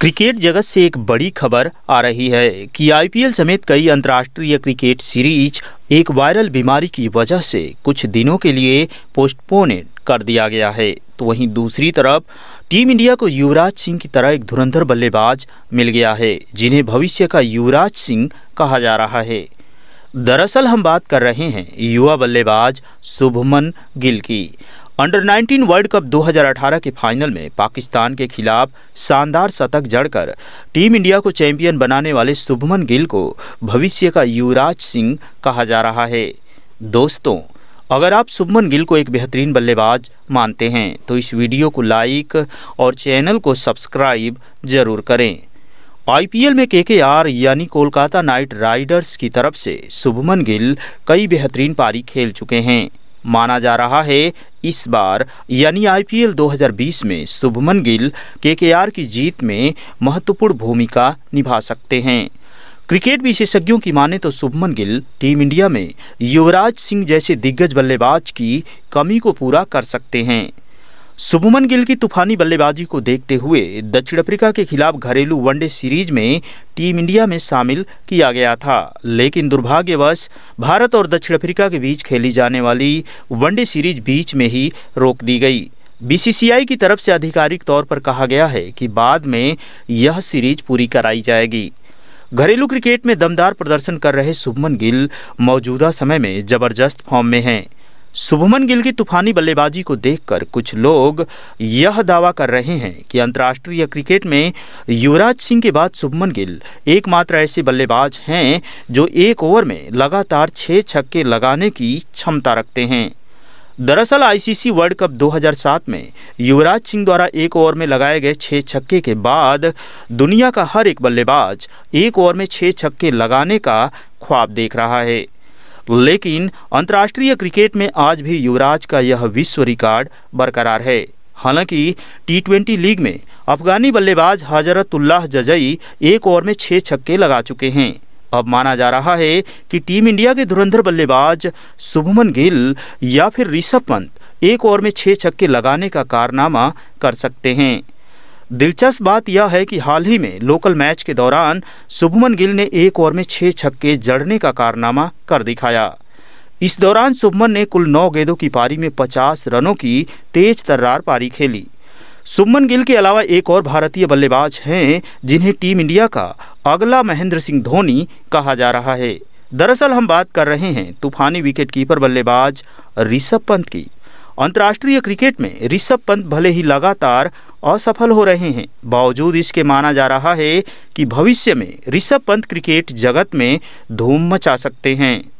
cricket जगत से एक बड़ी खबर आ रही है कि आईपीएल समेत कई अंतर्राष्ट्रीय क्रिकेट सीरीज एक वायरल बीमारी की वजह से कुछ दिनों के लिए पोस्टपोन कर दिया गया है तो वहीं दूसरी तरफ टीम इंडिया को युवराज सिंह की तरह एक धुरंधर बल्लेबाज मिल गया है जिन्हें भविष्य का युवराज सिंह कहा जा रहा है दरअसल हम बात कर रहे हैं युवा बल्लेबाज शुभमन गिल की अंडर 19 वर्ल्ड कप 2018 के फाइनल में पाकिस्तान के खिलाफ शानदार शतक जड़कर टीम इंडिया को चैंपियन बनाने वाले शुभमन गिल को भविष्य का युवराज सिंह कहा जा रहा है दोस्तों अगर आप शुभमन गिल को एक बेहतरीन बल्लेबाज मानते हैं तो इस वीडियो को लाइक और चैनल को सब्सक्राइब जरूर करें आईपीएल में के यानी कोलकाता नाइट राइडर्स की तरफ से शुभमन गिल कई बेहतरीन पारी खेल चुके हैं माना जा रहा है इस बार यानी आईपीएल 2020 में शुभमन गिल केकेआर की जीत में महत्वपूर्ण भूमिका निभा सकते हैं क्रिकेट विशेषज्ञों की माने तो शुभमन गिल टीम इंडिया में युवराज सिंह जैसे दिग्गज बल्लेबाज की कमी को पूरा कर सकते हैं शुभमन गिल की तूफानी बल्लेबाजी को देखते हुए दक्षिण अफ्रीका के खिलाफ घरेलू वनडे सीरीज में टीम इंडिया में शामिल किया गया था लेकिन दुर्भाग्यवश भारत और दक्षिण अफ्रीका के बीच खेली जाने वाली वनडे सीरीज बीच में ही रोक दी गई बीसीसीआई की तरफ से आधिकारिक तौर पर कहा गया है कि बाद में यह सीरीज पूरी कराई जाएगी घरेलू क्रिकेट में दमदार प्रदर्शन कर रहे शुभमन गिल मौजूदा समय में जबरदस्त फॉर्म में हैं शुभमन गिल की तूफानी बल्लेबाजी को देखकर कुछ लोग यह दावा कर रहे हैं कि अंतर्राष्ट्रीय क्रिकेट में युवराज सिंह के बाद शुभमन गिल एकमात्र ऐसे बल्लेबाज हैं जो एक ओवर में लगातार छः छक्के लगाने की क्षमता रखते हैं दरअसल आईसीसी वर्ल्ड कप 2007 में युवराज सिंह द्वारा एक ओवर में लगाए गए छः छक्के के बाद दुनिया का हर एक बल्लेबाज एक ओवर में छः छक्के लगाने का ख्वाब देख रहा है लेकिन अंतर्राष्ट्रीय क्रिकेट में आज भी युवराज का यह विश्व रिकॉर्ड बरकरार है हालांकि टी लीग में अफगानी बल्लेबाज हजरतुल्लाह जजई एक ओवर में छः छक्के लगा चुके हैं अब माना जा रहा है कि टीम इंडिया के धुरंधर बल्लेबाज शुभमन गिल या फिर ऋषभ पंत एक ओवर में छः छक्के लगाने का कारनामा कर सकते हैं दिलचस्प बात यह है कि हाल ही में लोकल मैच के दौरान शुभमन गिल ने एक ओवर में छह छक्के जड़ने का कारनामा कर दिखाया इस दौरान शुभमन ने कुल नौ गेंदों की पारी में पचास रनों की तेज तर्रार पारी खेली सुबमन गिल के अलावा एक और भारतीय बल्लेबाज हैं जिन्हें टीम इंडिया का अगला महेंद्र सिंह धोनी कहा जा रहा है दरअसल हम बात कर रहे हैं तूफानी विकेटकीपर बल्लेबाज ऋषभ पंत की अंतर्राष्ट्रीय क्रिकेट में ऋषभ पंत भले ही लगातार असफल हो रहे हैं बावजूद इसके माना जा रहा है कि भविष्य में ऋषभ पंत क्रिकेट जगत में धूम मचा सकते हैं